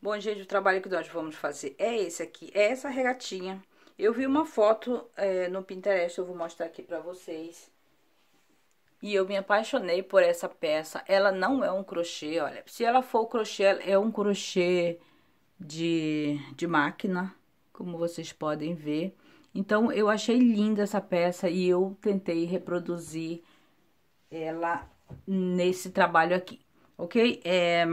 Bom, gente, o trabalho que nós vamos fazer é esse aqui, é essa regatinha. Eu vi uma foto é, no Pinterest, eu vou mostrar aqui pra vocês. E eu me apaixonei por essa peça. Ela não é um crochê, olha. Se ela for crochê, é um crochê de, de máquina, como vocês podem ver. Então, eu achei linda essa peça e eu tentei reproduzir ela nesse trabalho aqui, ok? É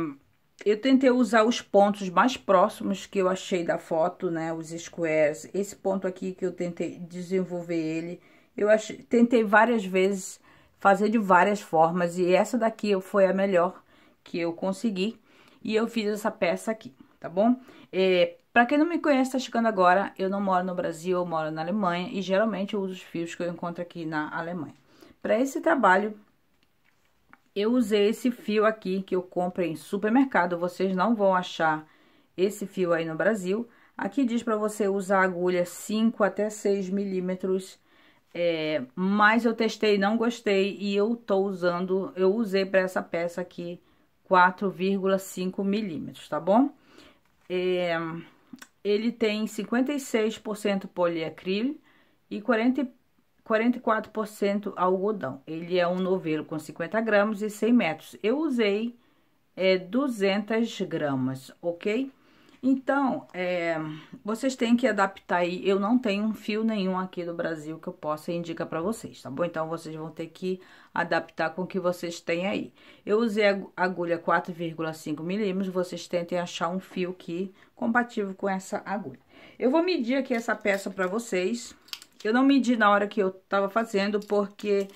eu tentei usar os pontos mais próximos que eu achei da foto, né? Os squares. Esse ponto aqui que eu tentei desenvolver ele. Eu achei, tentei várias vezes fazer de várias formas. E essa daqui foi a melhor que eu consegui. E eu fiz essa peça aqui, tá bom? É, pra quem não me conhece, tá chegando agora, eu não moro no Brasil, eu moro na Alemanha. E geralmente eu uso os fios que eu encontro aqui na Alemanha. Para esse trabalho, eu usei esse fio aqui que eu compro em supermercado, vocês não vão achar esse fio aí no Brasil. Aqui diz para você usar agulha 5 até 6 milímetros, é, mas eu testei, não gostei e eu tô usando, eu usei para essa peça aqui 4,5 milímetros, tá bom? É, ele tem 56% poliacril e 40, 44% algodão. Ele é um novelo com 50 gramas e 100 metros. Eu usei é, 200 gramas, ok? Então, é, vocês têm que adaptar aí. Eu não tenho um fio nenhum aqui do Brasil que eu possa indicar para vocês, tá bom? Então, vocês vão ter que adaptar com o que vocês têm aí. Eu usei agulha 4,5 milímetros. Vocês tentem achar um fio que compatível com essa agulha. Eu vou medir aqui essa peça para vocês eu não medi na hora que eu tava fazendo, porque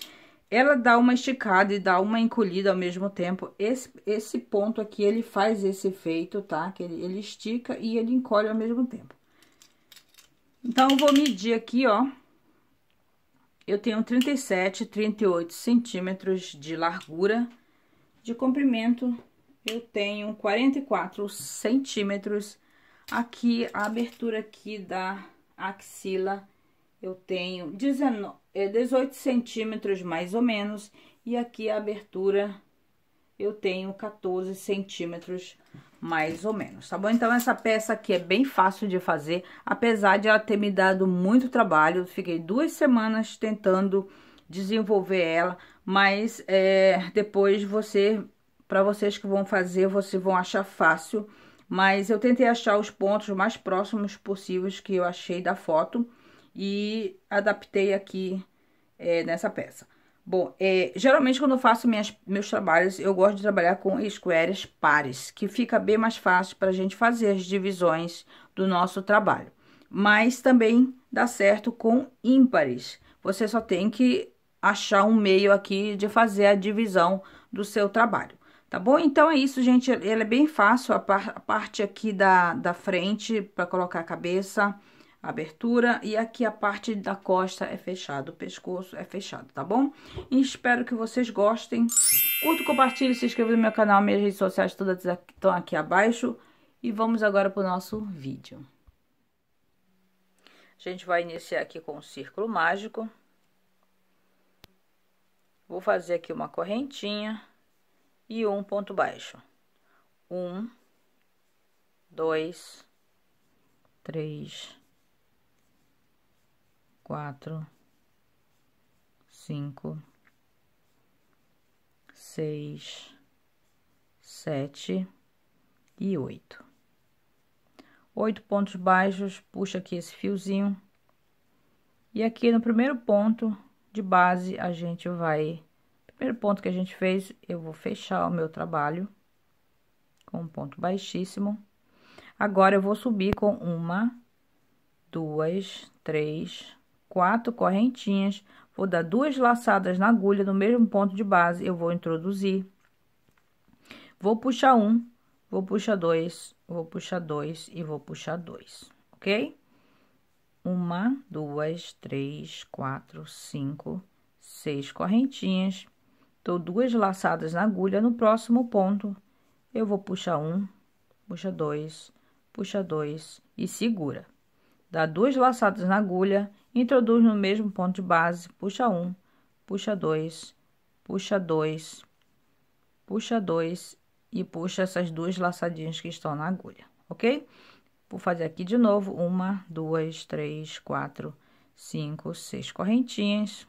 ela dá uma esticada e dá uma encolhida ao mesmo tempo. Esse, esse ponto aqui, ele faz esse efeito, tá? Que ele, ele estica e ele encolhe ao mesmo tempo. Então, eu vou medir aqui, ó. Eu tenho 37, 38 centímetros de largura. De comprimento, eu tenho 44 centímetros. Aqui, a abertura aqui da axila eu tenho 19, 18 é, centímetros mais ou menos, e aqui a abertura eu tenho 14 centímetros mais ou menos, tá bom? Então, essa peça aqui é bem fácil de fazer, apesar de ela ter me dado muito trabalho, fiquei duas semanas tentando desenvolver ela, mas é, depois você, para vocês que vão fazer, vocês vão achar fácil, mas eu tentei achar os pontos mais próximos possíveis que eu achei da foto, e adaptei aqui é, nessa peça. Bom, é, geralmente quando eu faço minhas, meus trabalhos, eu gosto de trabalhar com squares pares, que fica bem mais fácil para a gente fazer as divisões do nosso trabalho. Mas também dá certo com ímpares. Você só tem que achar um meio aqui de fazer a divisão do seu trabalho, tá bom? Então é isso, gente. Ele é bem fácil, a, par a parte aqui da, da frente para colocar a cabeça abertura e aqui a parte da costa é fechada, o pescoço é fechado, tá bom? E espero que vocês gostem. Curta, compartilhe, se inscreva no meu canal, minhas redes sociais todas estão aqui abaixo. E vamos agora para o nosso vídeo. A gente vai iniciar aqui com o um círculo mágico. Vou fazer aqui uma correntinha e um ponto baixo. Um, dois, três, quatro, cinco, seis, sete e oito. Oito pontos baixos, puxa aqui esse fiozinho. E aqui no primeiro ponto de base, a gente vai... Primeiro ponto que a gente fez, eu vou fechar o meu trabalho com um ponto baixíssimo. Agora, eu vou subir com uma, duas, três, quatro correntinhas, vou dar duas laçadas na agulha no mesmo ponto de base, eu vou introduzir. Vou puxar um, vou puxar dois, vou puxar dois e vou puxar dois, ok? Uma, duas, três, quatro, cinco, seis correntinhas. Dou duas laçadas na agulha no próximo ponto. Eu vou puxar um, puxa dois, puxa dois e segura. Dá duas laçadas na agulha Introduz no mesmo ponto de base, puxa um, puxa dois, puxa dois, puxa dois e puxa essas duas laçadinhas que estão na agulha, ok? Vou fazer aqui de novo, uma, duas, três, quatro, cinco, seis correntinhas.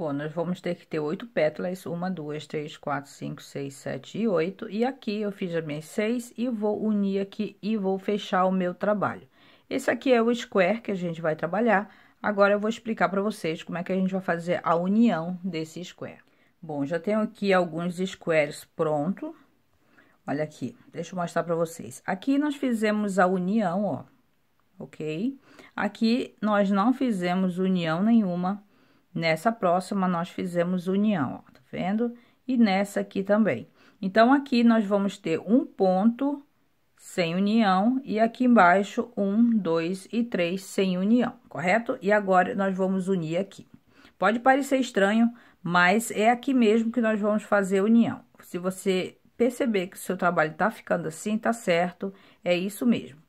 Bom, nós vamos ter que ter oito pétalas, uma, duas, três, quatro, cinco, seis, sete e oito. E aqui eu fiz as minhas seis e vou unir aqui e vou fechar o meu trabalho. Esse aqui é o square que a gente vai trabalhar. Agora, eu vou explicar para vocês como é que a gente vai fazer a união desse square. Bom, já tenho aqui alguns squares pronto. Olha aqui, deixa eu mostrar para vocês. Aqui nós fizemos a união, ó, ok? Aqui nós não fizemos união nenhuma, Nessa próxima, nós fizemos união, ó, tá vendo? E nessa aqui também. Então, aqui nós vamos ter um ponto sem união e aqui embaixo um, dois e três sem união, correto? E agora nós vamos unir aqui. Pode parecer estranho, mas é aqui mesmo que nós vamos fazer união. Se você perceber que o seu trabalho tá ficando assim, tá certo, é isso mesmo.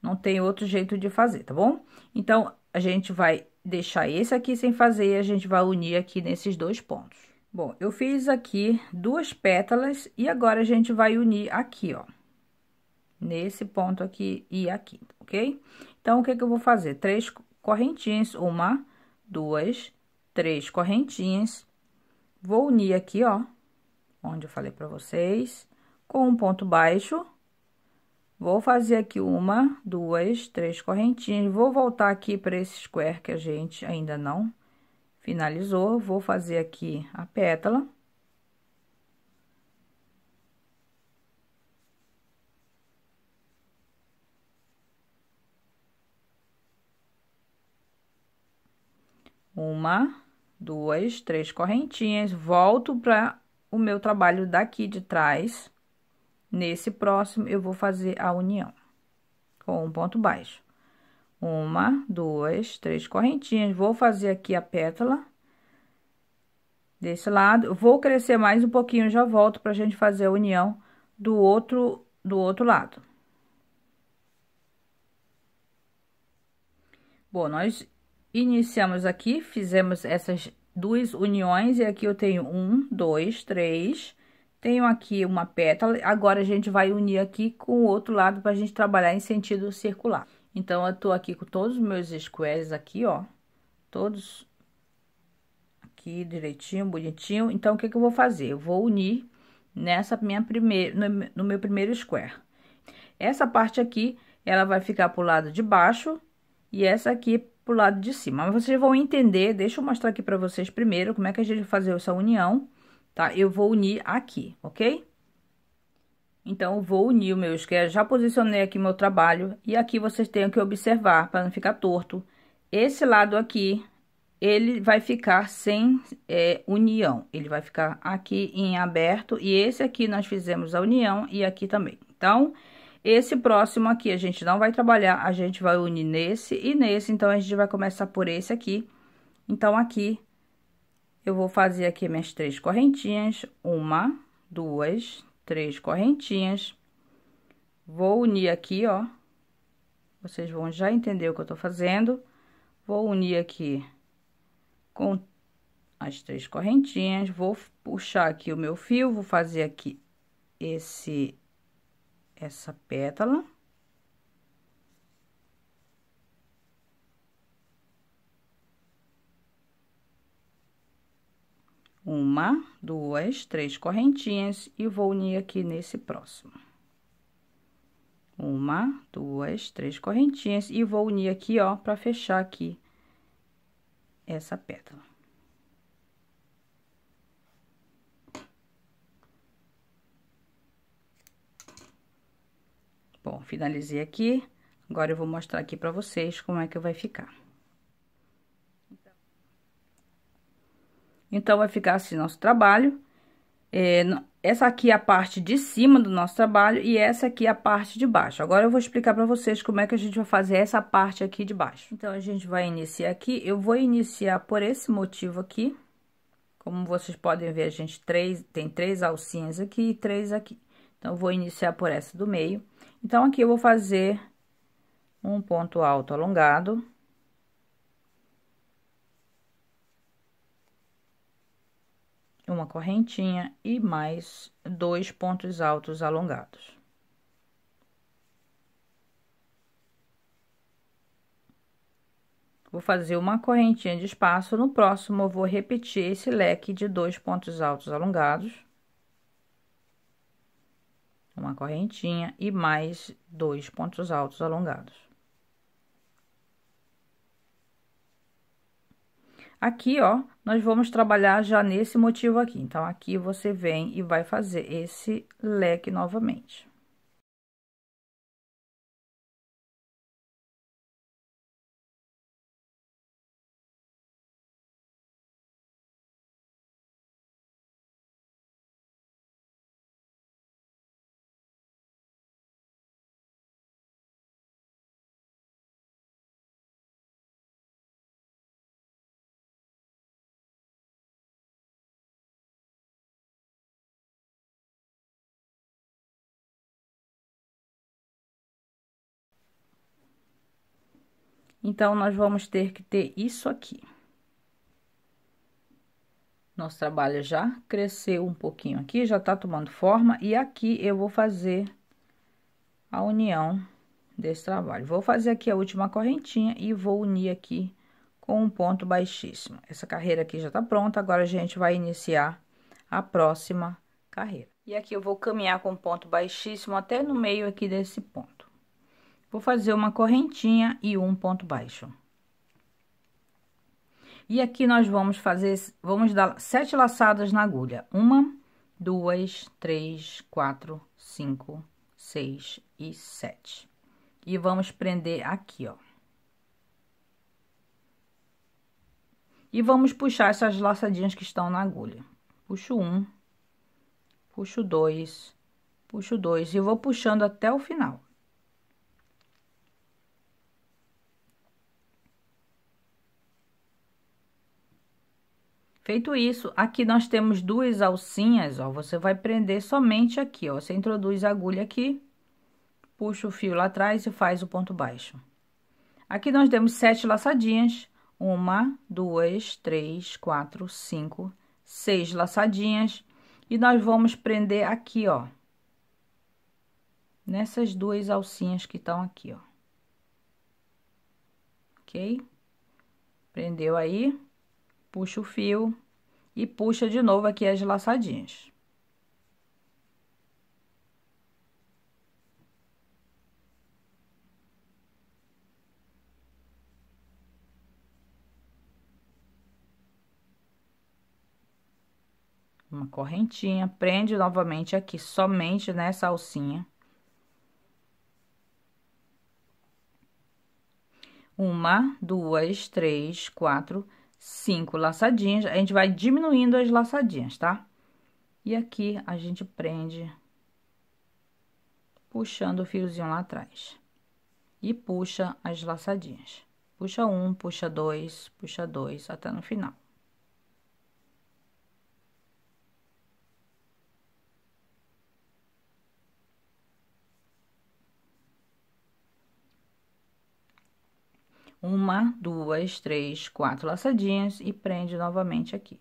Não tem outro jeito de fazer, tá bom? Então, a gente vai deixar esse aqui sem fazer a gente vai unir aqui nesses dois pontos. Bom, eu fiz aqui duas pétalas e agora a gente vai unir aqui, ó. Nesse ponto aqui e aqui, ok? Então, o que que eu vou fazer? Três correntinhas, uma, duas, três correntinhas. Vou unir aqui, ó, onde eu falei pra vocês, com um ponto baixo Vou fazer aqui uma, duas, três correntinhas. Vou voltar aqui para esse square que a gente ainda não finalizou. Vou fazer aqui a pétala. Uma, duas, três correntinhas. Volto para o meu trabalho daqui de trás. Nesse próximo, eu vou fazer a união com um ponto baixo. Uma, duas, três correntinhas. Vou fazer aqui a pétala desse lado. Vou crescer mais um pouquinho, já volto pra gente fazer a união do outro, do outro lado. Bom, nós iniciamos aqui, fizemos essas duas uniões e aqui eu tenho um, dois, três tenho aqui uma pétala, agora a gente vai unir aqui com o outro lado para a gente trabalhar em sentido circular. Então, eu tô aqui com todos os meus squares aqui, ó, todos aqui direitinho, bonitinho. Então, o que que eu vou fazer? Eu vou unir nessa minha primeira, no, meu primeiro square. Essa parte aqui, ela vai ficar pro lado de baixo e essa aqui pro lado de cima. Mas vocês vão entender, deixa eu mostrar aqui para vocês primeiro como é que a gente vai fazer essa união tá? Eu vou unir aqui, ok? Então, vou unir o meu esquema, já posicionei aqui meu trabalho, e aqui vocês têm que observar, para não ficar torto. Esse lado aqui, ele vai ficar sem é, união, ele vai ficar aqui em aberto, e esse aqui nós fizemos a união, e aqui também. Então, esse próximo aqui a gente não vai trabalhar, a gente vai unir nesse e nesse, então, a gente vai começar por esse aqui. Então, aqui, eu vou fazer aqui minhas três correntinhas, uma, duas, três correntinhas. Vou unir aqui, ó. Vocês vão já entender o que eu tô fazendo. Vou unir aqui com as três correntinhas, vou puxar aqui o meu fio, vou fazer aqui esse essa pétala. uma, duas, três correntinhas e vou unir aqui nesse próximo. Uma, duas, três correntinhas e vou unir aqui, ó, pra fechar aqui essa pétala. Bom, finalizei aqui. Agora, eu vou mostrar aqui pra vocês como é que vai ficar. Então, vai ficar assim nosso trabalho. É, essa aqui é a parte de cima do nosso trabalho e essa aqui é a parte de baixo. Agora, eu vou explicar pra vocês como é que a gente vai fazer essa parte aqui de baixo. Então, a gente vai iniciar aqui. Eu vou iniciar por esse motivo aqui. Como vocês podem ver, a gente três, tem três alcinhas aqui e três aqui. Então, eu vou iniciar por essa do meio. Então, aqui eu vou fazer um ponto alto alongado. uma correntinha e mais dois pontos altos alongados. Vou fazer uma correntinha de espaço, no próximo eu vou repetir esse leque de dois pontos altos alongados. Uma correntinha e mais dois pontos altos alongados. Aqui, ó, nós vamos trabalhar já nesse motivo aqui. Então, aqui você vem e vai fazer esse leque novamente. Então, nós vamos ter que ter isso aqui. Nosso trabalho já cresceu um pouquinho aqui, já tá tomando forma. E aqui eu vou fazer a união desse trabalho. Vou fazer aqui a última correntinha e vou unir aqui com um ponto baixíssimo. Essa carreira aqui já tá pronta, agora a gente vai iniciar a próxima carreira. E aqui eu vou caminhar com ponto baixíssimo até no meio aqui desse ponto. Vou fazer uma correntinha e um ponto baixo. E aqui nós vamos fazer, vamos dar sete laçadas na agulha. Uma, duas, três, quatro, cinco, seis e sete. E vamos prender aqui, ó. E vamos puxar essas laçadinhas que estão na agulha. Puxo um, puxo dois, puxo dois e vou puxando até o final. Feito isso, aqui nós temos duas alcinhas, ó, você vai prender somente aqui, ó, você introduz a agulha aqui, puxa o fio lá atrás e faz o ponto baixo. Aqui nós demos sete laçadinhas, uma, duas, três, quatro, cinco, seis laçadinhas, e nós vamos prender aqui, ó, nessas duas alcinhas que estão aqui, ó. Ok? Prendeu aí puxa o fio e puxa de novo aqui as laçadinhas. Uma correntinha, prende novamente aqui, somente nessa alcinha. Uma, duas, três, quatro, cinco laçadinhas, a gente vai diminuindo as laçadinhas, tá? E aqui a gente prende puxando o fiozinho lá atrás. E puxa as laçadinhas. Puxa um, puxa dois, puxa dois, até no final. uma, duas, três, quatro laçadinhas e prende novamente aqui.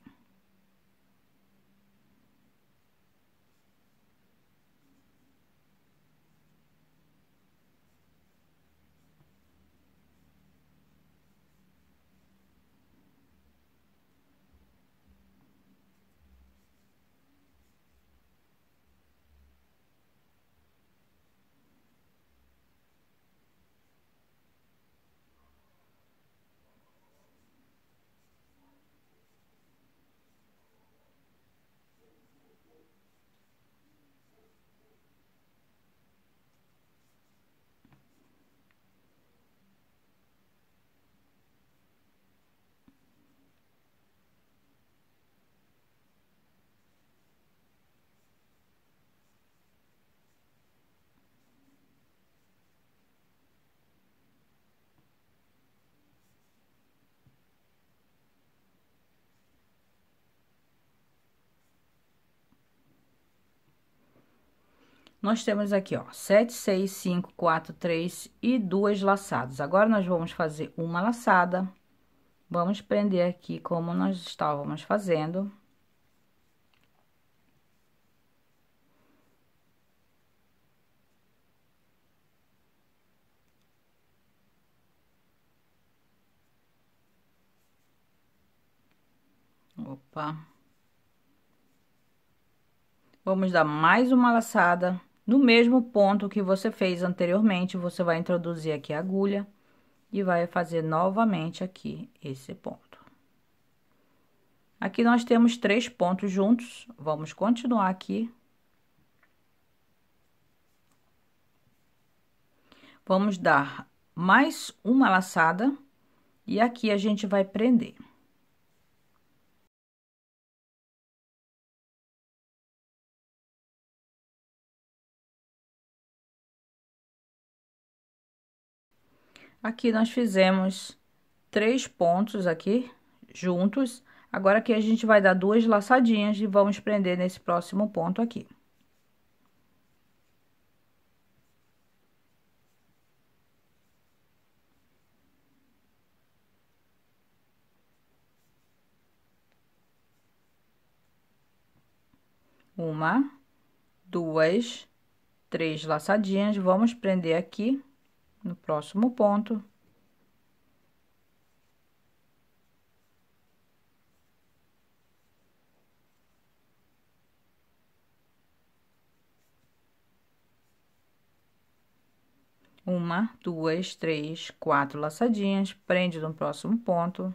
nós temos aqui, ó, 7, 6, 5, 4, 3 e duas laçadas. Agora, nós vamos fazer uma laçada. Vamos prender aqui como nós estávamos fazendo. Opa. Vamos dar mais uma laçada. No mesmo ponto que você fez anteriormente, você vai introduzir aqui a agulha e vai fazer novamente aqui esse ponto. Aqui nós temos três pontos juntos, vamos continuar aqui. Vamos dar mais uma laçada e aqui a gente vai prender. Aqui nós fizemos três pontos aqui juntos. Agora aqui a gente vai dar duas laçadinhas e vamos prender nesse próximo ponto aqui. Uma, duas, três laçadinhas, vamos prender aqui no próximo ponto. Uma, duas, três, quatro laçadinhas, prende no próximo ponto.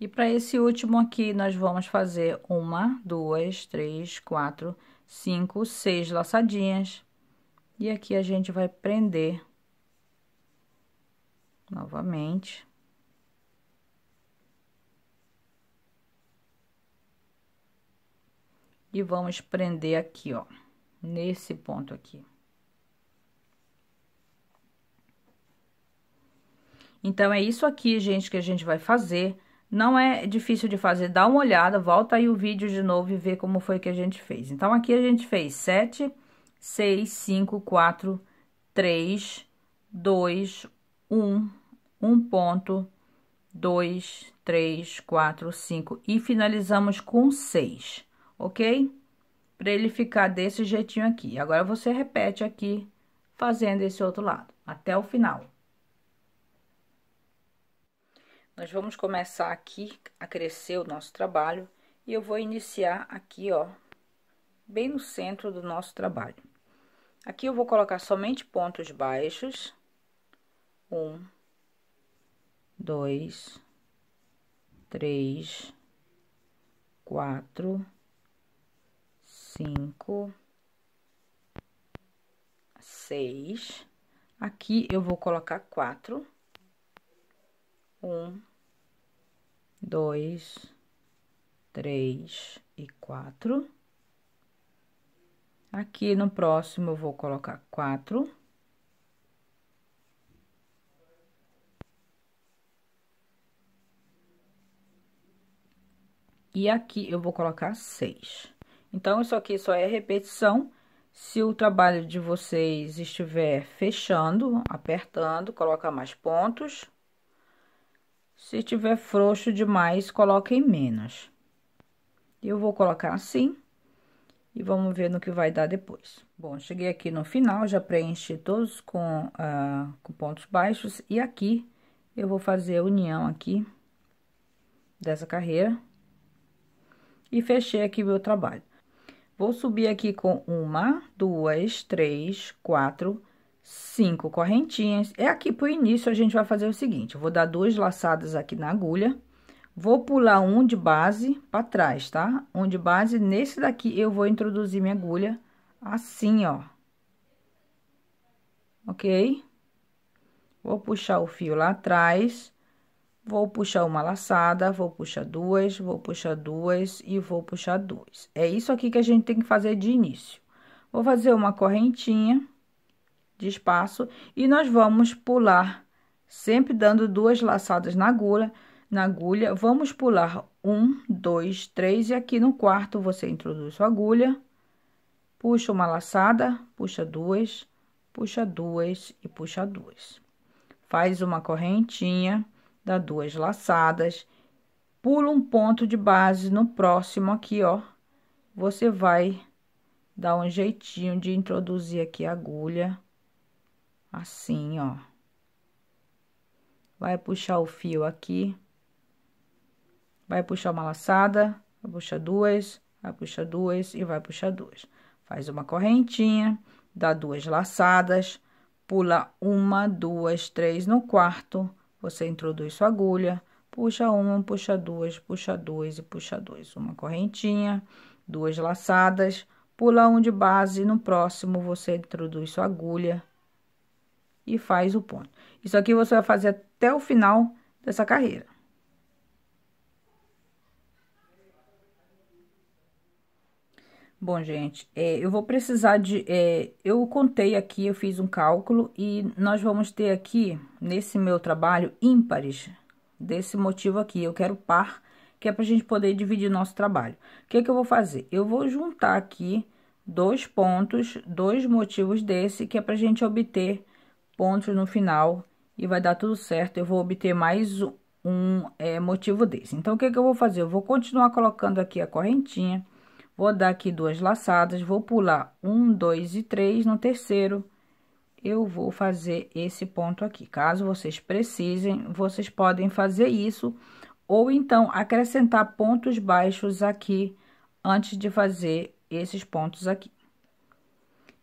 E para esse último aqui, nós vamos fazer uma, duas, três, quatro, cinco, seis laçadinhas. E aqui a gente vai prender novamente. E vamos prender aqui, ó, nesse ponto aqui. Então, é isso aqui, gente, que a gente vai fazer não é difícil de fazer, dá uma olhada, volta aí o vídeo de novo e vê como foi que a gente fez. Então, aqui a gente fez 7, 6, 5, 4, 3, 2, 1, 1 ponto, 2, 3, 4, 5 e finalizamos com 6, ok? Para ele ficar desse jeitinho aqui. Agora, você repete aqui, fazendo esse outro lado, até o final. Nós vamos começar aqui a crescer o nosso trabalho e eu vou iniciar aqui, ó, bem no centro do nosso trabalho. Aqui eu vou colocar somente pontos baixos. Um, dois, três, quatro, cinco, seis. Aqui eu vou colocar quatro. Um, dois, três e quatro. Aqui no próximo, eu vou colocar quatro. E aqui, eu vou colocar seis. Então, isso aqui só é repetição. Se o trabalho de vocês estiver fechando, apertando, coloca mais pontos. Se tiver frouxo demais, coloquem menos. Eu vou colocar assim e vamos ver no que vai dar depois. Bom, cheguei aqui no final, já preenchi todos com, ah, com pontos baixos e aqui eu vou fazer a união aqui dessa carreira e fechei aqui meu trabalho. Vou subir aqui com uma, duas, três, quatro, cinco correntinhas. É aqui pro início, a gente vai fazer o seguinte, eu vou dar duas laçadas aqui na agulha, vou pular um de base para trás, tá? Um de base, nesse daqui eu vou introduzir minha agulha assim, ó. Ok? Vou puxar o fio lá atrás, vou puxar uma laçada, vou puxar duas, vou puxar duas e vou puxar duas. É isso aqui que a gente tem que fazer de início. Vou fazer uma correntinha de espaço e nós vamos pular, sempre dando duas laçadas na agulha, na agulha, vamos pular um, dois, três, e aqui no quarto você introduz sua agulha, puxa uma laçada, puxa duas, puxa duas e puxa duas. Faz uma correntinha, dá duas laçadas, pula um ponto de base no próximo aqui, ó. Você vai dar um jeitinho de introduzir aqui a agulha assim, ó. Vai puxar o fio aqui, vai puxar uma laçada, vai puxar duas, vai puxar duas e vai puxar duas. Faz uma correntinha, dá duas laçadas, pula uma, duas, três no quarto, você introduz sua agulha, puxa uma, puxa duas, puxa duas e puxa dois. Uma correntinha, duas laçadas, pula um de base, no próximo você introduz sua agulha, e faz o ponto. Isso aqui você vai fazer até o final dessa carreira. Bom, gente, é, eu vou precisar de... É, eu contei aqui, eu fiz um cálculo e nós vamos ter aqui, nesse meu trabalho, ímpares desse motivo aqui. Eu quero par, que é pra gente poder dividir nosso trabalho. O que é que eu vou fazer? Eu vou juntar aqui dois pontos, dois motivos desse, que é pra gente obter pontos no final e vai dar tudo certo. Eu vou obter mais um é, motivo desse. Então, o que, que eu vou fazer? Eu vou continuar colocando aqui a correntinha, vou dar aqui duas laçadas, vou pular um, dois e três no terceiro. Eu vou fazer esse ponto aqui. Caso vocês precisem, vocês podem fazer isso ou então acrescentar pontos baixos aqui antes de fazer esses pontos aqui.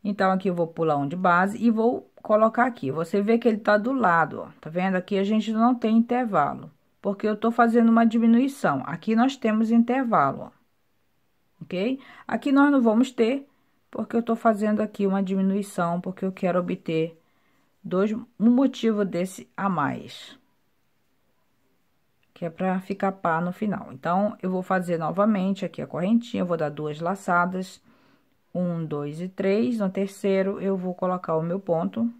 Então, aqui eu vou pular um de base e vou colocar aqui. Você vê que ele tá do lado, ó. Tá vendo? Aqui a gente não tem intervalo, porque eu tô fazendo uma diminuição. Aqui nós temos intervalo, ó. Ok? Aqui nós não vamos ter, porque eu tô fazendo aqui uma diminuição, porque eu quero obter dois, um motivo desse a mais. Que é pra ficar pá no final. Então, eu vou fazer novamente aqui a correntinha, vou dar duas laçadas um, dois e três. No terceiro, eu vou colocar o meu ponto.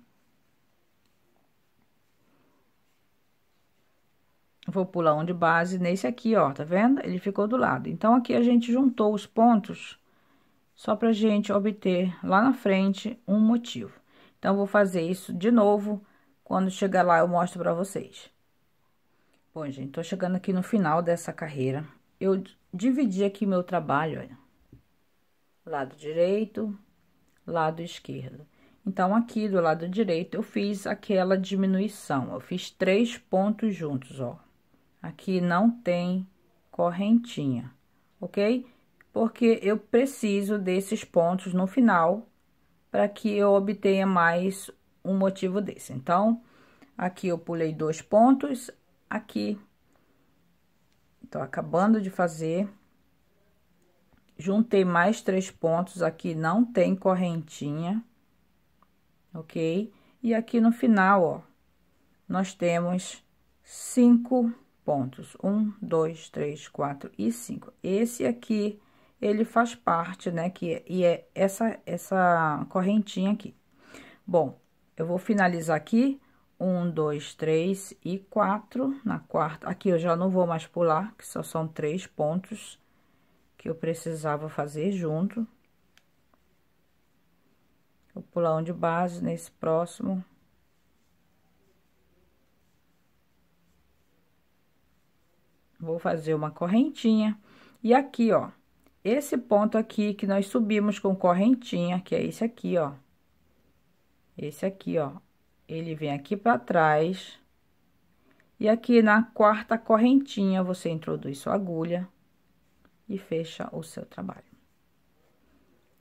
Vou pular um de base nesse aqui, ó, tá vendo? Ele ficou do lado. Então, aqui a gente juntou os pontos só pra gente obter lá na frente um motivo. Então, vou fazer isso de novo. Quando chegar lá, eu mostro pra vocês. Bom, gente, tô chegando aqui no final dessa carreira. Eu dividi aqui meu trabalho, olha lado direito, lado esquerdo. Então, aqui do lado direito, eu fiz aquela diminuição, eu fiz três pontos juntos, ó. Aqui não tem correntinha, ok? Porque eu preciso desses pontos no final para que eu obtenha mais um motivo desse. Então, aqui eu pulei dois pontos, aqui. Tô acabando de fazer Juntei mais três pontos aqui, não tem correntinha, ok? E aqui no final, ó, nós temos cinco pontos. Um, dois, três, quatro e cinco. Esse aqui, ele faz parte, né, que, é, e é essa, essa correntinha aqui. Bom, eu vou finalizar aqui, um, dois, três e quatro, na quarta, aqui eu já não vou mais pular, que só são três pontos, que eu precisava fazer junto. Vou pular um de base nesse próximo. Vou fazer uma correntinha. E aqui, ó, esse ponto aqui que nós subimos com correntinha, que é esse aqui, ó. Esse aqui, ó. Ele vem aqui para trás. E aqui na quarta correntinha, você introduz sua agulha e fecha o seu trabalho.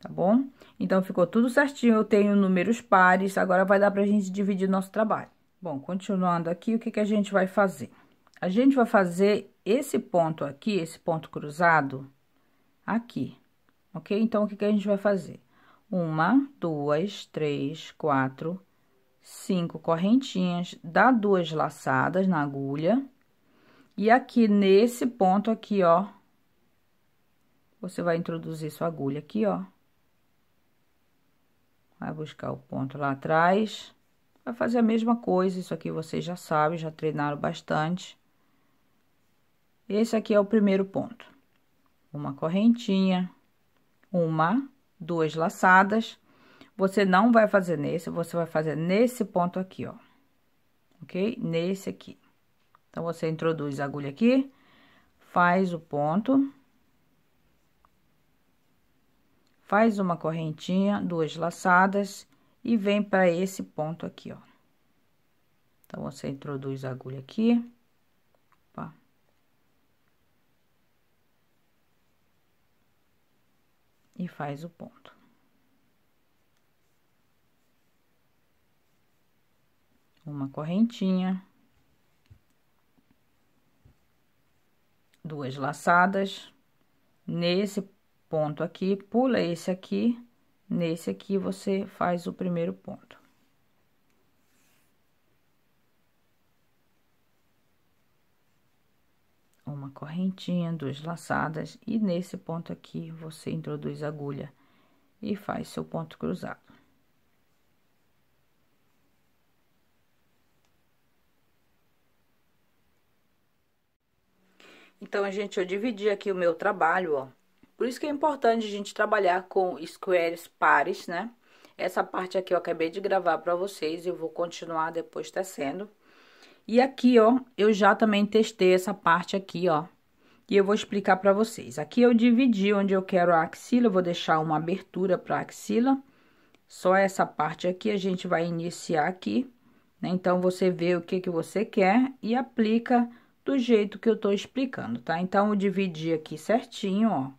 Tá bom? Então, ficou tudo certinho, eu tenho números pares, agora vai dar pra gente dividir nosso trabalho. Bom, continuando aqui, o que que a gente vai fazer? A gente vai fazer esse ponto aqui, esse ponto cruzado, aqui, ok? Então, o que que a gente vai fazer? Uma, duas, três, quatro, cinco correntinhas, dá duas laçadas na agulha. E aqui, nesse ponto aqui, ó, você vai introduzir sua agulha aqui, ó. Vai buscar o ponto lá atrás. Vai fazer a mesma coisa, isso aqui vocês já sabem, já treinaram bastante. Esse aqui é o primeiro ponto. Uma correntinha, uma, duas laçadas. Você não vai fazer nesse, você vai fazer nesse ponto aqui, ó. Ok? Nesse aqui. Então, você introduz a agulha aqui, faz o ponto faz uma correntinha, duas laçadas e vem para esse ponto aqui, ó. Então, você introduz a agulha aqui. Opa. E faz o ponto. Uma correntinha. Duas laçadas. Nesse ponto aqui, pula esse aqui, nesse aqui você faz o primeiro ponto. Uma correntinha, duas laçadas, e nesse ponto aqui você introduz a agulha e faz seu ponto cruzado. Então, a gente, eu dividi aqui o meu trabalho, ó por isso que é importante a gente trabalhar com squares pares, né? Essa parte aqui eu acabei de gravar para vocês, eu vou continuar depois tecendo. E aqui, ó, eu já também testei essa parte aqui, ó. E eu vou explicar para vocês. Aqui eu dividi onde eu quero a axila, eu vou deixar uma abertura para axila. Só essa parte aqui a gente vai iniciar aqui, né? Então, você vê o que que você quer e aplica do jeito que eu tô explicando, tá? Então, eu dividi aqui certinho, ó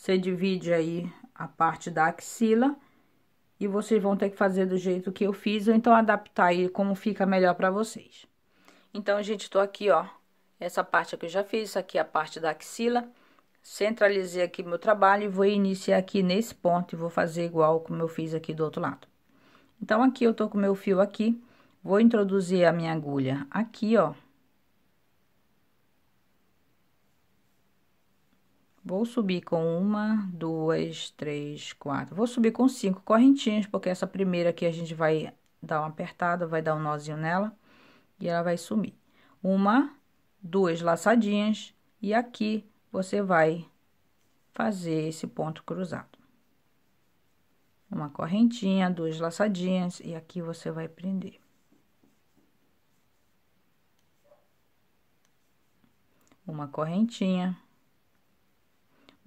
você divide aí a parte da axila e vocês vão ter que fazer do jeito que eu fiz, ou então adaptar aí como fica melhor para vocês. Então, gente, tô aqui, ó, essa parte aqui eu já fiz, aqui é a parte da axila. Centralizei aqui meu trabalho e vou iniciar aqui nesse ponto e vou fazer igual como eu fiz aqui do outro lado. Então, aqui eu tô com meu fio aqui, vou introduzir a minha agulha aqui, ó, Vou subir com uma, duas, três, quatro. Vou subir com cinco correntinhas, porque essa primeira aqui a gente vai dar uma apertada, vai dar um nozinho nela e ela vai sumir. Uma, duas laçadinhas e aqui você vai fazer esse ponto cruzado. Uma correntinha, duas laçadinhas e aqui você vai prender. Uma correntinha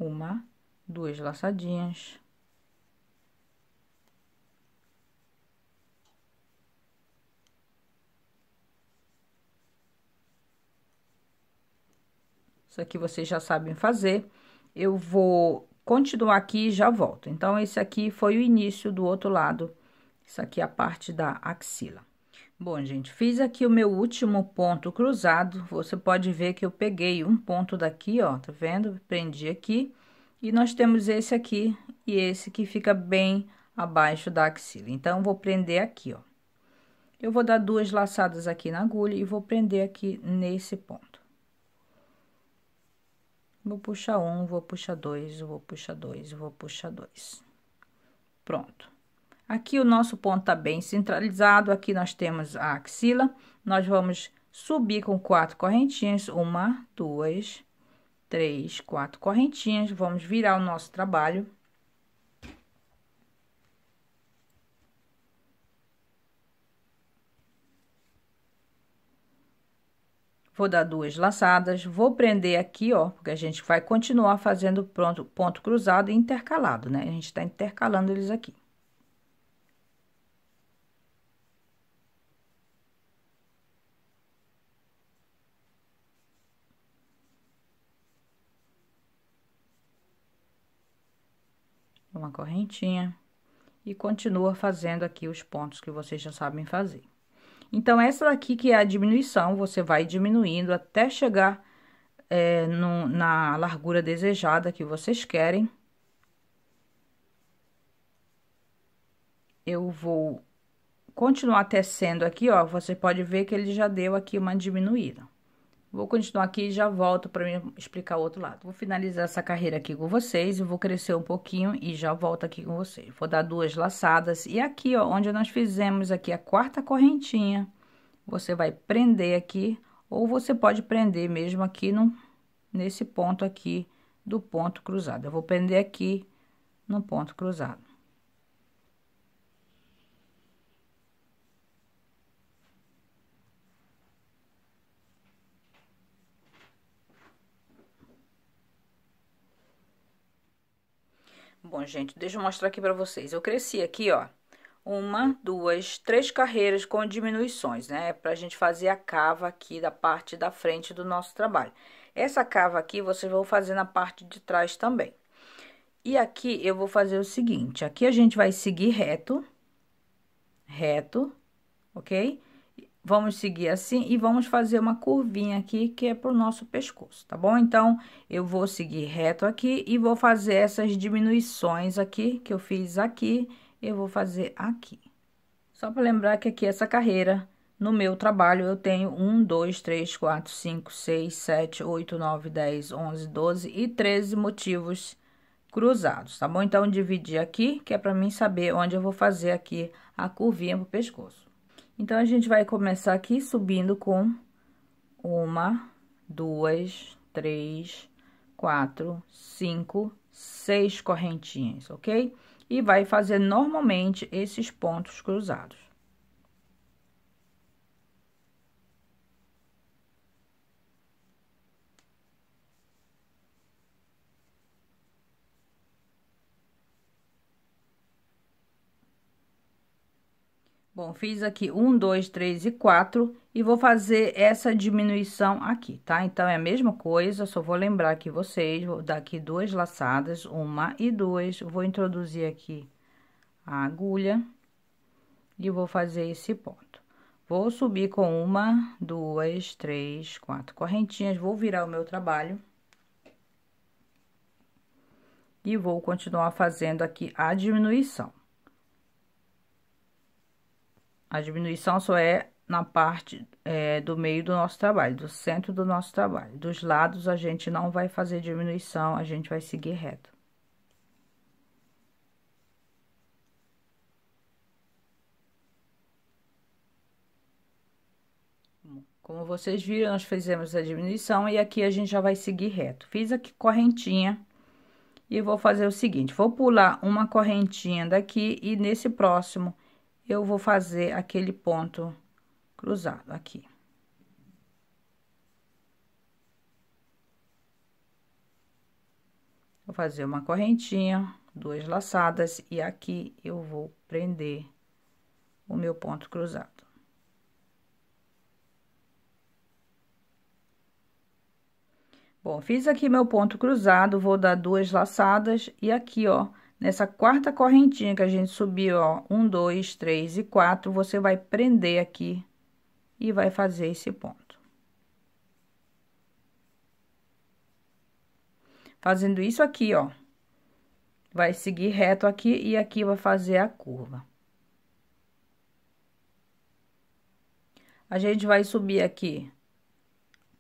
uma, duas laçadinhas. Isso aqui vocês já sabem fazer. Eu vou continuar aqui e já volto. Então, esse aqui foi o início do outro lado. Isso aqui é a parte da axila. Bom, gente, fiz aqui o meu último ponto cruzado. Você pode ver que eu peguei um ponto daqui, ó, tá vendo? Prendi aqui. E nós temos esse aqui e esse que fica bem abaixo da axila. Então, vou prender aqui, ó. Eu vou dar duas laçadas aqui na agulha e vou prender aqui nesse ponto. Vou puxar um, vou puxar dois, vou puxar dois, vou puxar dois. Pronto. Aqui o nosso ponto tá bem centralizado, aqui nós temos a axila. Nós vamos subir com quatro correntinhas, uma, duas, três, quatro correntinhas. Vamos virar o nosso trabalho. vou dar duas laçadas, vou prender aqui, ó, porque a gente vai continuar fazendo pronto, ponto cruzado e intercalado, né? A gente tá intercalando eles aqui. uma correntinha e continua fazendo aqui os pontos que vocês já sabem fazer. Então, essa daqui que é a diminuição, você vai diminuindo até chegar é, no, na largura desejada que vocês querem. Eu vou continuar tecendo aqui, ó, você pode ver que ele já deu aqui uma diminuída. Vou continuar aqui e já volto para me explicar o outro lado. Vou finalizar essa carreira aqui com vocês, eu vou crescer um pouquinho e já volto aqui com vocês. Vou dar duas laçadas e aqui, ó, onde nós fizemos aqui a quarta correntinha, você vai prender aqui, ou você pode prender mesmo aqui no, nesse ponto aqui do ponto cruzado. Eu vou prender aqui no ponto cruzado. Bom, gente, deixa eu mostrar aqui pra vocês. Eu cresci aqui, ó, uma, duas, três carreiras com diminuições, né? É pra gente fazer a cava aqui da parte da frente do nosso trabalho. Essa cava aqui, vocês vão fazer na parte de trás também. E aqui, eu vou fazer o seguinte, aqui a gente vai seguir reto, reto, ok? Vamos seguir assim e vamos fazer uma curvinha aqui, que é pro nosso pescoço, tá bom? Então, eu vou seguir reto aqui e vou fazer essas diminuições aqui, que eu fiz aqui, eu vou fazer aqui. Só para lembrar que aqui essa carreira, no meu trabalho, eu tenho 1, 2, 3, 4, 5, 6, 7, 8, 9, 10, 11, 12 e 13 motivos cruzados, tá bom? Então, dividi aqui, que é para mim saber onde eu vou fazer aqui a curvinha pro pescoço. Então, a gente vai começar aqui subindo com uma, duas, três, quatro, cinco, seis correntinhas, ok? E vai fazer normalmente esses pontos cruzados. Bom, fiz aqui um, dois, três e quatro, e vou fazer essa diminuição aqui, tá? Então, é a mesma coisa, só vou lembrar que vocês, vou dar aqui duas laçadas, uma e duas, vou introduzir aqui a agulha e vou fazer esse ponto. Vou subir com uma, duas, três, quatro correntinhas, vou virar o meu trabalho. E vou continuar fazendo aqui a diminuição. A diminuição só é na parte é, do meio do nosso trabalho, do centro do nosso trabalho. Dos lados, a gente não vai fazer diminuição, a gente vai seguir reto. Como vocês viram, nós fizemos a diminuição e aqui a gente já vai seguir reto. Fiz aqui correntinha e vou fazer o seguinte, vou pular uma correntinha daqui e nesse próximo eu vou fazer aquele ponto cruzado aqui. Vou fazer uma correntinha, duas laçadas, e aqui eu vou prender o meu ponto cruzado. Bom, fiz aqui meu ponto cruzado, vou dar duas laçadas e aqui, ó, Nessa quarta correntinha que a gente subiu, ó, um, dois, três e quatro, você vai prender aqui e vai fazer esse ponto. Fazendo isso aqui, ó, vai seguir reto aqui e aqui vai fazer a curva. A gente vai subir aqui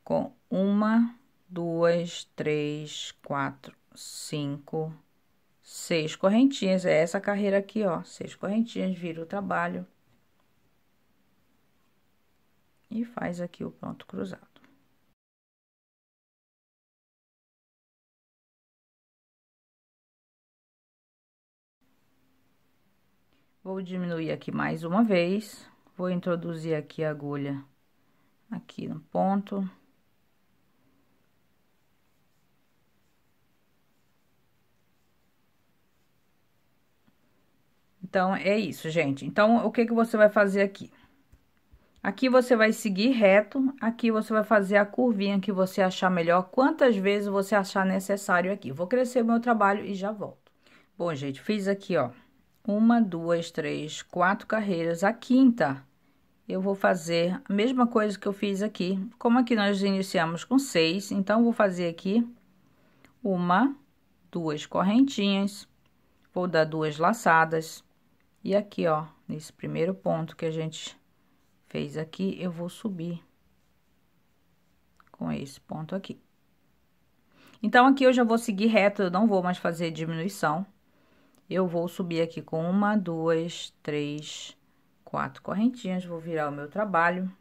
com uma, duas, três, quatro, cinco Seis correntinhas, é essa carreira aqui, ó. Seis correntinhas, vira o trabalho. E faz aqui o ponto cruzado. Vou diminuir aqui mais uma vez. Vou introduzir aqui a agulha aqui no ponto. Então, é isso, gente. Então, o que que você vai fazer aqui? Aqui você vai seguir reto, aqui você vai fazer a curvinha que você achar melhor, quantas vezes você achar necessário aqui. Vou crescer o meu trabalho e já volto. Bom, gente, fiz aqui, ó, uma, duas, três, quatro carreiras. A quinta, eu vou fazer a mesma coisa que eu fiz aqui. Como aqui nós iniciamos com seis, então, vou fazer aqui uma, duas correntinhas, vou dar duas laçadas e aqui, ó, nesse primeiro ponto que a gente fez aqui, eu vou subir com esse ponto aqui. Então, aqui eu já vou seguir reto, eu não vou mais fazer diminuição. Eu vou subir aqui com uma, duas, três, quatro correntinhas, vou virar o meu trabalho.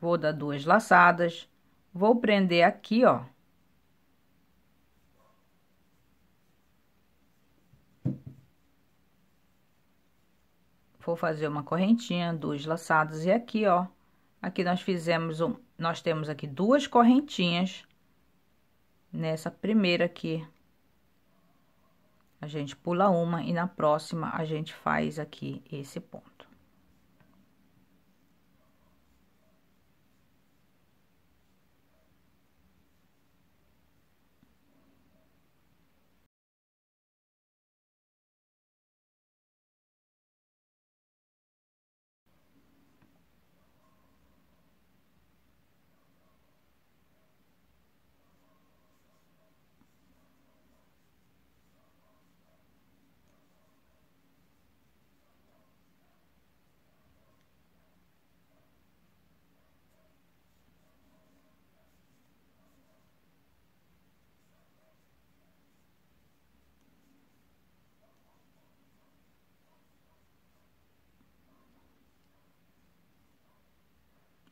Vou dar duas laçadas, vou prender aqui, ó, vou fazer uma correntinha, duas laçadas, e aqui, ó, aqui nós fizemos um, nós temos aqui duas correntinhas, nessa primeira aqui, a gente pula uma, e na próxima a gente faz aqui esse ponto.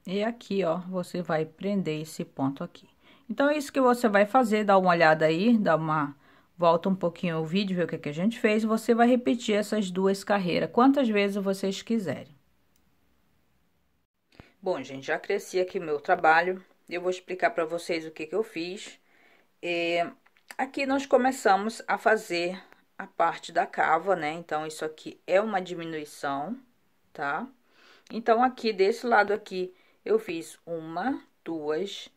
E aqui, ó, você vai prender esse ponto aqui. Então, é isso que você vai fazer, dá uma olhada aí, dá uma... Volta um pouquinho o vídeo, ver o que, é que a gente fez. Você vai repetir essas duas carreiras, quantas vezes vocês quiserem. Bom, gente, já cresci aqui meu trabalho. Eu vou explicar para vocês o que, que eu fiz. É, aqui nós começamos a fazer a parte da cava, né? Então, isso aqui é uma diminuição, tá? Então, aqui, desse lado aqui, eu fiz uma, duas,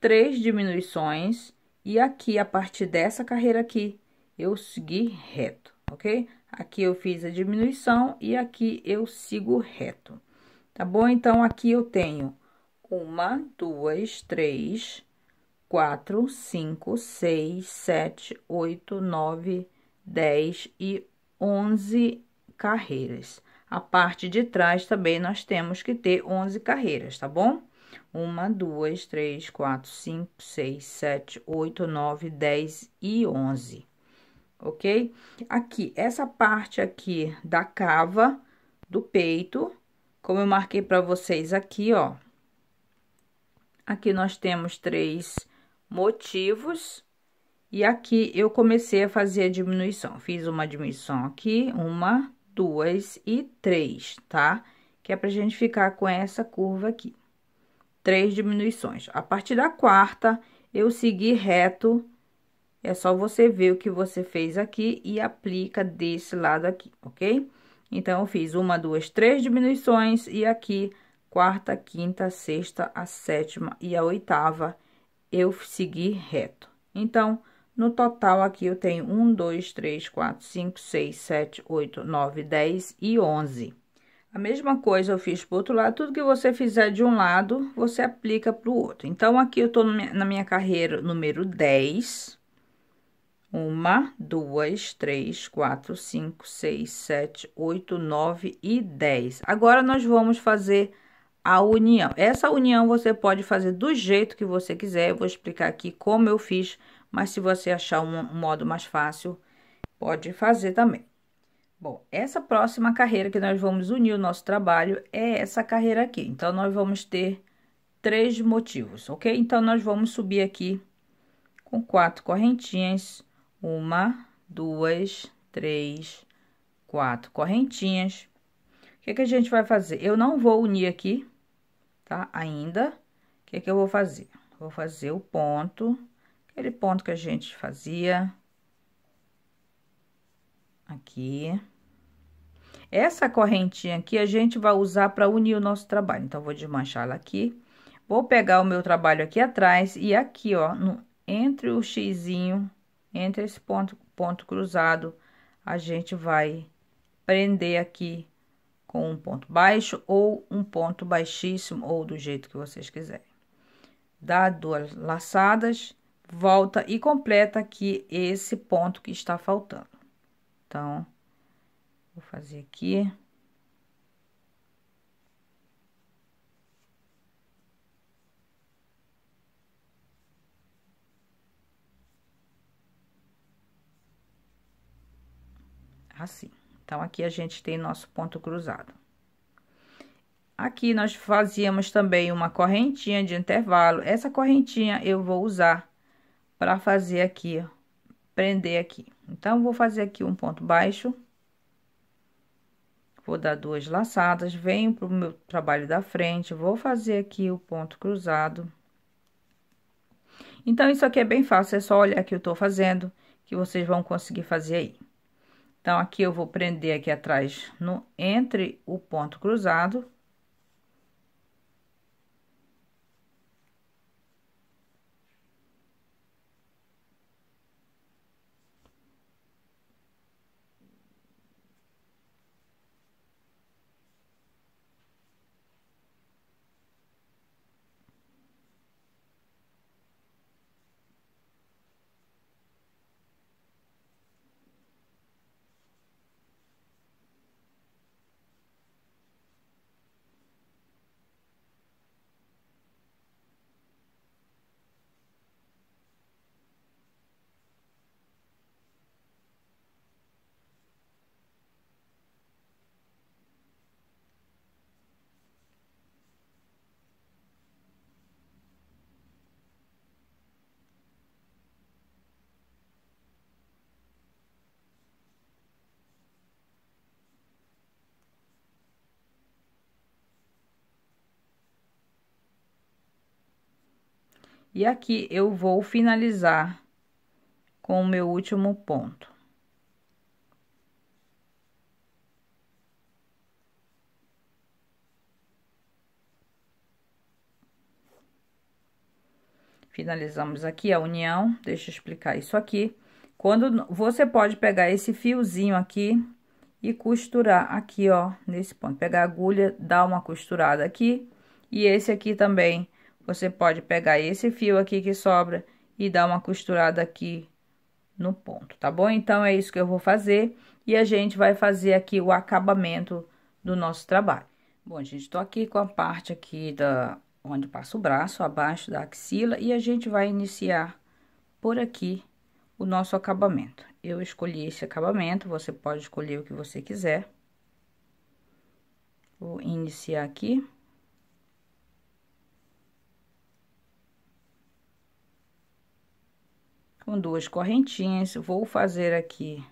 três diminuições e aqui, a partir dessa carreira aqui, eu segui reto, ok? Aqui eu fiz a diminuição e aqui eu sigo reto, tá bom? Então, aqui eu tenho uma, duas, três, quatro, cinco, seis, sete, oito, nove, dez e onze carreiras. A parte de trás também nós temos que ter 11 carreiras, tá bom? Uma, duas, três, quatro, cinco, seis, sete, oito, nove, dez e onze, ok? Aqui, essa parte aqui da cava do peito, como eu marquei para vocês aqui, ó. Aqui nós temos três motivos e aqui eu comecei a fazer a diminuição. Fiz uma diminuição aqui, uma, duas e três, tá? Que é pra gente ficar com essa curva aqui. Três diminuições. A partir da quarta, eu segui reto. É só você ver o que você fez aqui e aplica desse lado aqui, ok? Então, eu fiz uma, duas, três diminuições e aqui quarta, quinta, sexta, a sétima e a oitava eu segui reto. Então, no total, aqui eu tenho 1, 2, 3, 4, 5, 6, 7, 8, 9, 10 e 11. A mesma coisa eu fiz pro outro lado, tudo que você fizer de um lado, você aplica pro outro. Então, aqui eu tô na minha carreira número 10. Uma, duas, três, quatro, cinco, seis, sete, oito, nove e dez. Agora, nós vamos fazer a união. Essa união você pode fazer do jeito que você quiser. Eu vou explicar aqui como eu fiz mas se você achar um modo mais fácil, pode fazer também. Bom, essa próxima carreira que nós vamos unir o nosso trabalho é essa carreira aqui. Então, nós vamos ter três motivos, ok? Então, nós vamos subir aqui com quatro correntinhas. Uma, duas, três, quatro correntinhas. O que, é que a gente vai fazer? Eu não vou unir aqui, tá? Ainda. O que, é que eu vou fazer? Vou fazer o ponto aquele ponto que a gente fazia aqui. Essa correntinha aqui a gente vai usar para unir o nosso trabalho. Então, vou desmanchar ela aqui. Vou pegar o meu trabalho aqui atrás e aqui, ó, no, entre o xizinho, entre esse ponto, ponto cruzado, a gente vai prender aqui com um ponto baixo ou um ponto baixíssimo ou do jeito que vocês quiserem. Dá duas laçadas volta e completa aqui esse ponto que está faltando. Então, vou fazer aqui. Assim. Então, aqui a gente tem nosso ponto cruzado. Aqui nós fazíamos também uma correntinha de intervalo. Essa correntinha eu vou usar para fazer aqui, ó, prender aqui. Então, vou fazer aqui um ponto baixo. Vou dar duas laçadas, venho pro meu trabalho da frente, vou fazer aqui o ponto cruzado. Então, isso aqui é bem fácil, é só olhar que eu tô fazendo, que vocês vão conseguir fazer aí. Então, aqui eu vou prender aqui atrás, no entre o ponto cruzado E aqui eu vou finalizar com o meu último ponto. Finalizamos aqui a união, deixa eu explicar isso aqui. Quando você pode pegar esse fiozinho aqui e costurar aqui, ó, nesse ponto. Pegar a agulha, dar uma costurada aqui, e esse aqui também você pode pegar esse fio aqui que sobra e dar uma costurada aqui no ponto, tá bom? Então, é isso que eu vou fazer e a gente vai fazer aqui o acabamento do nosso trabalho. Bom, gente, tô aqui com a parte aqui da onde passa o braço, abaixo da axila, e a gente vai iniciar por aqui o nosso acabamento. Eu escolhi esse acabamento, você pode escolher o que você quiser. Vou iniciar aqui. com duas correntinhas, vou fazer aqui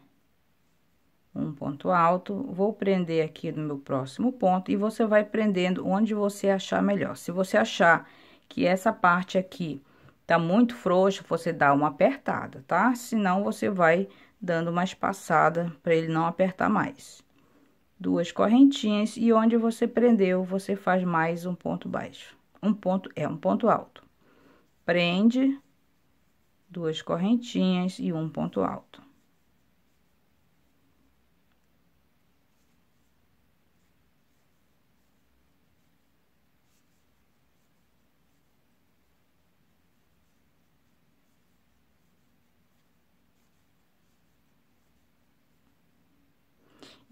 um ponto alto, vou prender aqui no meu próximo ponto e você vai prendendo onde você achar melhor. Se você achar que essa parte aqui tá muito frouxa, você dá uma apertada, tá? Senão, você vai dando mais passada para ele não apertar mais. Duas correntinhas e onde você prendeu, você faz mais um ponto baixo. Um ponto é um ponto alto. Prende, duas correntinhas e um ponto alto.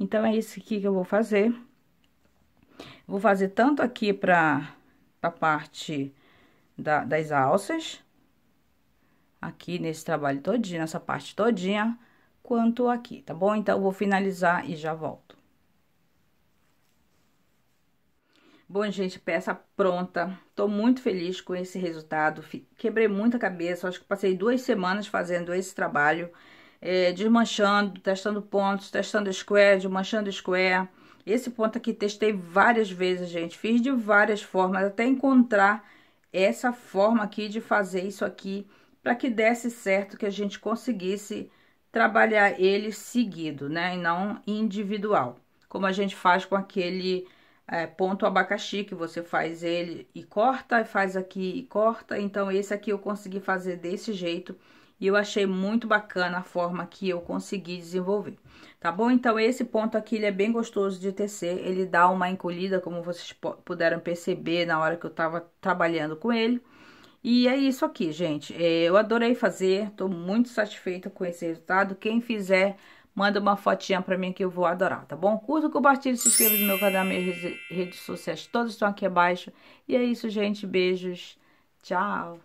Então, é isso aqui que eu vou fazer. Vou fazer tanto aqui para a parte da, das alças, aqui nesse trabalho todinho, nessa parte todinha, quanto aqui, tá bom? Então, vou finalizar e já volto. Bom, gente, peça pronta. Tô muito feliz com esse resultado. Quebrei muita cabeça, acho que passei duas semanas fazendo esse trabalho, é, desmanchando, testando pontos, testando square, desmanchando square. Esse ponto aqui testei várias vezes, gente. Fiz de várias formas, até encontrar essa forma aqui de fazer isso aqui para que desse certo, que a gente conseguisse trabalhar ele seguido, né? E não individual, como a gente faz com aquele é, ponto abacaxi, que você faz ele e corta, e faz aqui e corta. Então, esse aqui eu consegui fazer desse jeito e eu achei muito bacana a forma que eu consegui desenvolver, tá bom? Então, esse ponto aqui, ele é bem gostoso de tecer, ele dá uma encolhida, como vocês puderam perceber na hora que eu tava trabalhando com ele. E é isso aqui, gente. É, eu adorei fazer, tô muito satisfeita com esse resultado. Quem fizer, manda uma fotinha pra mim que eu vou adorar, tá bom? Curta, compartilha, se inscreva no meu canal, minhas redes sociais todas estão aqui abaixo. E é isso, gente. Beijos. Tchau.